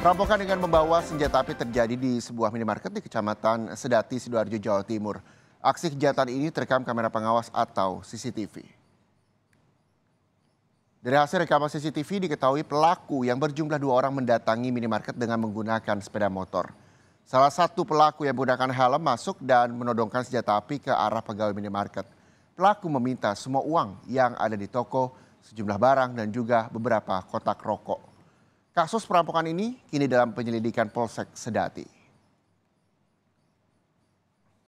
Perampokan dengan membawa senjata api terjadi di sebuah minimarket di Kecamatan Sedati, Sidoarjo, Jawa Timur. Aksi kejahatan ini terekam kamera pengawas atau CCTV. Dari hasil rekaman CCTV diketahui pelaku yang berjumlah dua orang mendatangi minimarket dengan menggunakan sepeda motor. Salah satu pelaku yang menggunakan helm masuk dan menodongkan senjata api ke arah pegawai minimarket. Pelaku meminta semua uang yang ada di toko, sejumlah barang dan juga beberapa kotak rokok. Kasus perampokan ini kini dalam penyelidikan Polsek Sedati.